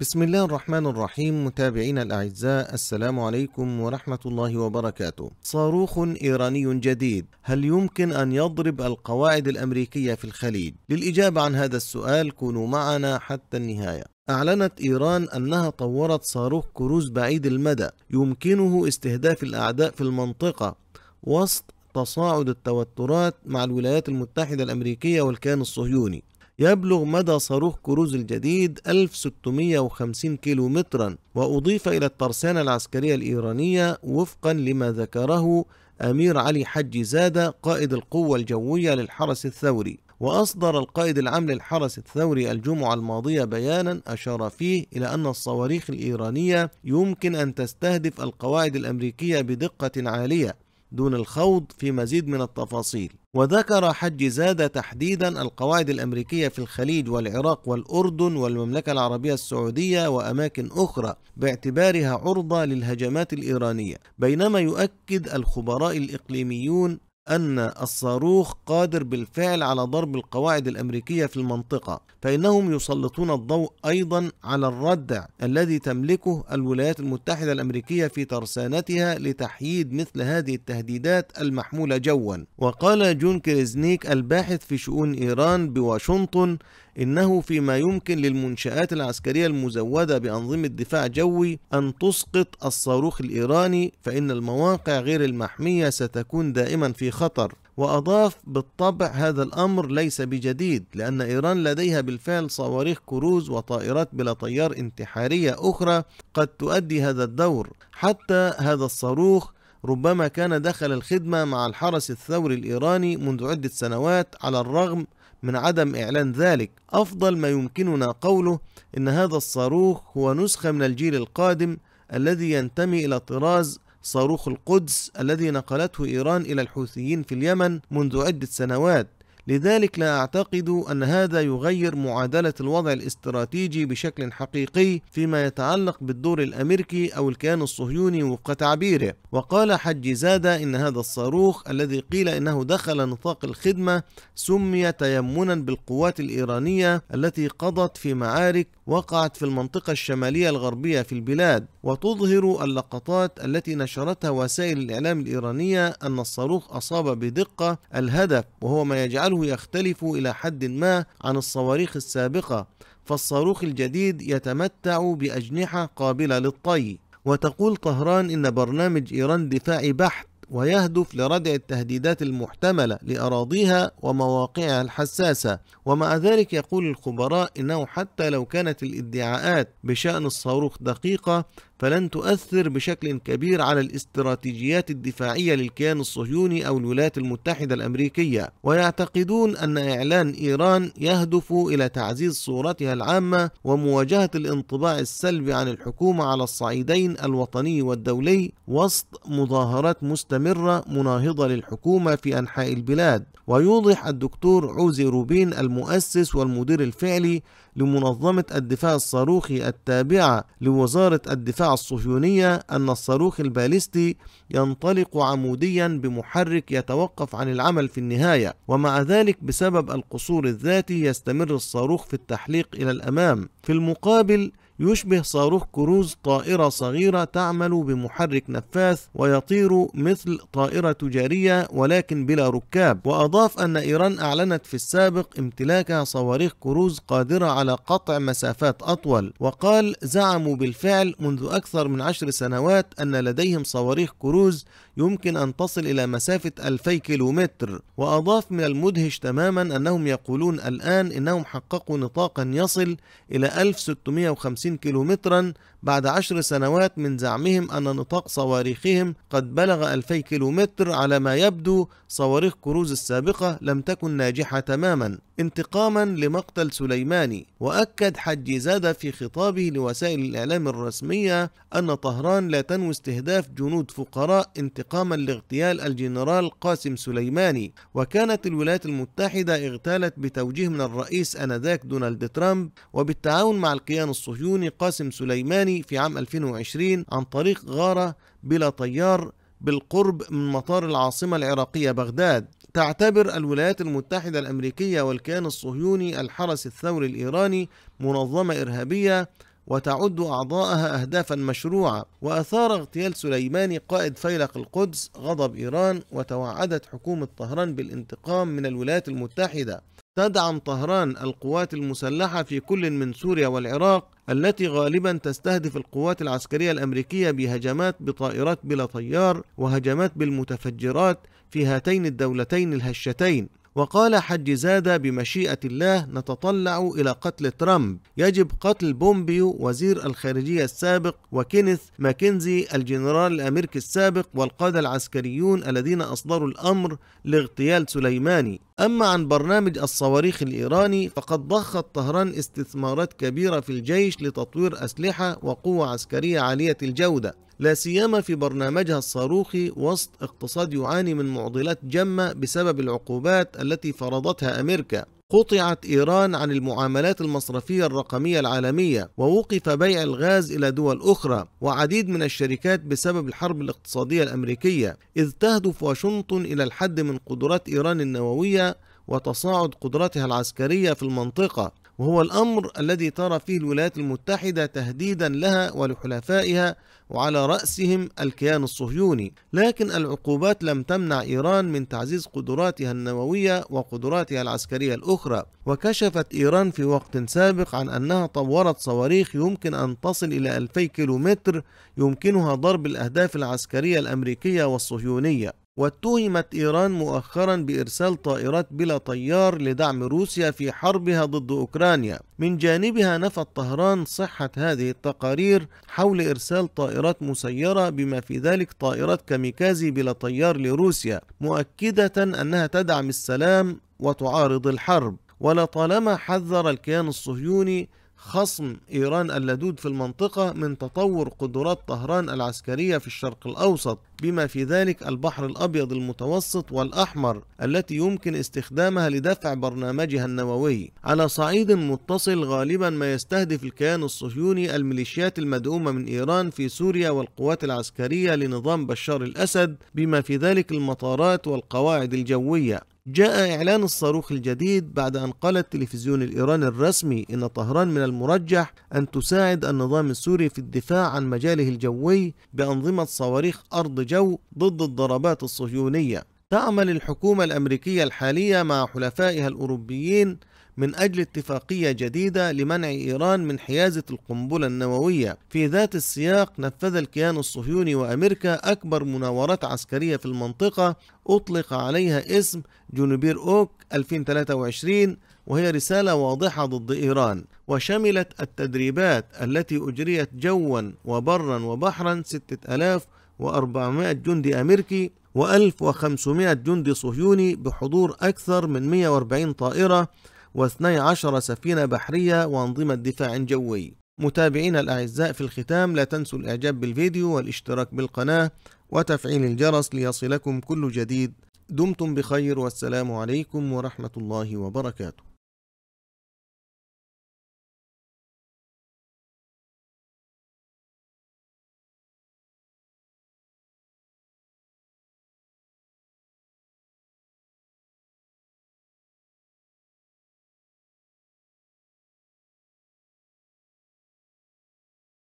بسم الله الرحمن الرحيم متابعينا الأعزاء السلام عليكم ورحمة الله وبركاته صاروخ إيراني جديد هل يمكن أن يضرب القواعد الأمريكية في الخليج؟ للإجابة عن هذا السؤال كونوا معنا حتى النهاية أعلنت إيران أنها طورت صاروخ كروز بعيد المدى يمكنه استهداف الأعداء في المنطقة وسط تصاعد التوترات مع الولايات المتحدة الأمريكية والكيان الصهيوني يبلغ مدى صاروخ كروز الجديد 1650 كيلو مترا وأضيف إلى الترسانة العسكرية الإيرانية وفقا لما ذكره أمير علي حج زادة قائد القوة الجوية للحرس الثوري وأصدر القائد العام للحرس الثوري الجمعة الماضية بيانا أشار فيه إلى أن الصواريخ الإيرانية يمكن أن تستهدف القواعد الأمريكية بدقة عالية دون الخوض في مزيد من التفاصيل وذكر حج زاد تحديدا القواعد الأمريكية في الخليج والعراق والأردن والمملكة العربية السعودية وأماكن أخرى باعتبارها عرضة للهجمات الإيرانية بينما يؤكد الخبراء الإقليميون أن الصاروخ قادر بالفعل على ضرب القواعد الأمريكية في المنطقة فإنهم يسلطون الضوء أيضا على الردع الذي تملكه الولايات المتحدة الأمريكية في ترسانتها لتحييد مثل هذه التهديدات المحمولة جوا وقال جون كريزنيك الباحث في شؤون إيران بواشنطن إنه فيما يمكن للمنشآت العسكرية المزودة بأنظمة دفاع جوي أن تسقط الصاروخ الإيراني فإن المواقع غير المحمية ستكون دائما في خطر وأضاف بالطبع هذا الأمر ليس بجديد لأن إيران لديها بالفعل صواريخ كروز وطائرات بلا طيار انتحارية أخرى قد تؤدي هذا الدور حتى هذا الصاروخ ربما كان دخل الخدمة مع الحرس الثوري الإيراني منذ عدة سنوات على الرغم من عدم إعلان ذلك أفضل ما يمكننا قوله إن هذا الصاروخ هو نسخة من الجيل القادم الذي ينتمي إلى طراز صاروخ القدس الذي نقلته إيران إلى الحوثيين في اليمن منذ عدة سنوات لذلك لا أعتقد أن هذا يغير معادلة الوضع الاستراتيجي بشكل حقيقي فيما يتعلق بالدور الأمريكي أو الكيان الصهيوني وفق تعبيره وقال حج زادة إن هذا الصاروخ الذي قيل إنه دخل نطاق الخدمة سمي تيمنا بالقوات الإيرانية التي قضت في معارك وقعت في المنطقة الشمالية الغربية في البلاد وتظهر اللقطات التي نشرتها وسائل الإعلام الإيرانية أن الصاروخ أصاب بدقة الهدف وهو ما يجعله فسعره يختلف إلى حد ما عن الصواريخ السابقة فالصاروخ الجديد يتمتع بأجنحة قابلة للطي وتقول طهران إن برنامج إيران دفاعي بحت ويهدف لردع التهديدات المحتملة لأراضيها ومواقعها الحساسة ومع ذلك يقول الخبراء إنه حتى لو كانت الادعاءات بشأن الصاروخ دقيقة فلن تؤثر بشكل كبير على الاستراتيجيات الدفاعية للكيان الصهيوني أو الولايات المتحدة الأمريكية ويعتقدون أن إعلان إيران يهدف إلى تعزيز صورتها العامة ومواجهة الانطباع السلبي عن الحكومة على الصعيدين الوطني والدولي وسط مظاهرات مستمرة مستمرة مناهضة للحكومة في أنحاء البلاد ويوضح الدكتور عوزي روبين المؤسس والمدير الفعلي لمنظمة الدفاع الصاروخي التابعة لوزارة الدفاع الصهيونية أن الصاروخ الباليستي ينطلق عموديا بمحرك يتوقف عن العمل في النهاية ومع ذلك بسبب القصور الذاتي يستمر الصاروخ في التحليق إلى الأمام في المقابل يشبه صاروخ كروز طائرة صغيرة تعمل بمحرك نفاث ويطير مثل طائرة تجارية ولكن بلا ركاب وأضاف أن إيران أعلنت في السابق امتلاكها صواريخ كروز قادرة على قطع مسافات أطول وقال زعموا بالفعل منذ أكثر من عشر سنوات أن لديهم صواريخ كروز يمكن أن تصل إلى مسافة 2000 كيلومتر وأضاف من المدهش تماما أنهم يقولون الآن إنهم حققوا نطاقا يصل إلى 1650 كيلومترا بعد عشر سنوات من زعمهم أن نطاق صواريخهم قد بلغ ألفي كيلومتر على ما يبدو صواريخ كروز السابقة لم تكن ناجحة تماما انتقاما لمقتل سليماني وأكد حج زادة في خطابه لوسائل الإعلام الرسمية أن طهران لا تنوي استهداف جنود فقراء انتقاما لاغتيال الجنرال قاسم سليماني وكانت الولايات المتحدة اغتالت بتوجيه من الرئيس أنذاك دونالد ترامب وبالتعاون مع الكيان الصهيوني قاسم سليماني الثاني في عام 2020 عن طريق غارة بلا طيار بالقرب من مطار العاصمة العراقية بغداد تعتبر الولايات المتحدة الأمريكية والكيان الصهيوني الحرس الثوري الإيراني منظمة إرهابية وتعد أعضاءها أهدافا مشروعة وأثار اغتيال سليماني قائد فيلق القدس غضب إيران وتوعدت حكومة طهران بالانتقام من الولايات المتحدة تدعم طهران القوات المسلحة في كل من سوريا والعراق التي غالبا تستهدف القوات العسكرية الأمريكية بهجمات بطائرات بلا طيار وهجمات بالمتفجرات في هاتين الدولتين الهشتين وقال زادة بمشيئة الله نتطلع إلى قتل ترامب يجب قتل بومبيو وزير الخارجية السابق وكينيث ماكنزي الجنرال الأمريكي السابق والقادة العسكريون الذين أصدروا الأمر لاغتيال سليماني أما عن برنامج الصواريخ الإيراني فقد ضخت طهران استثمارات كبيرة في الجيش لتطوير أسلحة وقوة عسكرية عالية الجودة لا سيما في برنامجها الصاروخي وسط اقتصاد يعاني من معضلات جمة بسبب العقوبات التي فرضتها أمريكا قطعت إيران عن المعاملات المصرفية الرقمية العالمية ووقف بيع الغاز إلى دول أخرى وعديد من الشركات بسبب الحرب الاقتصادية الأمريكية إذ تهدف واشنطن إلى الحد من قدرات إيران النووية وتصاعد قدراتها العسكرية في المنطقة وهو الأمر الذي ترى فيه الولايات المتحدة تهديدا لها ولحلفائها وعلى رأسهم الكيان الصهيوني لكن العقوبات لم تمنع إيران من تعزيز قدراتها النووية وقدراتها العسكرية الأخرى وكشفت إيران في وقت سابق عن أنها طورت صواريخ يمكن أن تصل إلى 2000 كيلومتر يمكنها ضرب الأهداف العسكرية الأمريكية والصهيونية واتهمت إيران مؤخرا بإرسال طائرات بلا طيار لدعم روسيا في حربها ضد أوكرانيا من جانبها نفت طهران صحة هذه التقارير حول إرسال طائرات مسيرة بما في ذلك طائرات كاميكازي بلا طيار لروسيا مؤكدة أنها تدعم السلام وتعارض الحرب ولطالما حذر الكيان الصهيوني خصم إيران اللدود في المنطقة من تطور قدرات طهران العسكرية في الشرق الأوسط بما في ذلك البحر الأبيض المتوسط والأحمر التي يمكن استخدامها لدفع برنامجها النووي على صعيد متصل غالبا ما يستهدف الكيان الصهيوني الميليشيات المدعومة من إيران في سوريا والقوات العسكرية لنظام بشار الأسد بما في ذلك المطارات والقواعد الجوية جاء إعلان الصاروخ الجديد بعد أن قال التلفزيون الإيراني الرسمي أن طهران من المرجح أن تساعد النظام السوري في الدفاع عن مجاله الجوي بأنظمة صواريخ أرض جو ضد الضربات الصهيونية تعمل الحكومة الأمريكية الحالية مع حلفائها الأوروبيين من أجل اتفاقية جديدة لمنع إيران من حيازة القنبلة النووية في ذات السياق نفذ الكيان الصهيوني وأمريكا أكبر مناورات عسكرية في المنطقة أطلق عليها اسم جونوبير أوك 2023 وهي رسالة واضحة ضد إيران وشملت التدريبات التي أجريت جوا وبرا وبحرا 6400 جندي أمريكي و1500 جندي صهيوني بحضور أكثر من 140 طائرة و12 سفينة بحرية وأنظمة دفاع جوي متابعينا الأعزاء في الختام لا تنسوا الإعجاب بالفيديو والاشتراك بالقناة وتفعيل الجرس ليصلكم كل جديد دمتم بخير والسلام عليكم ورحمة الله وبركاته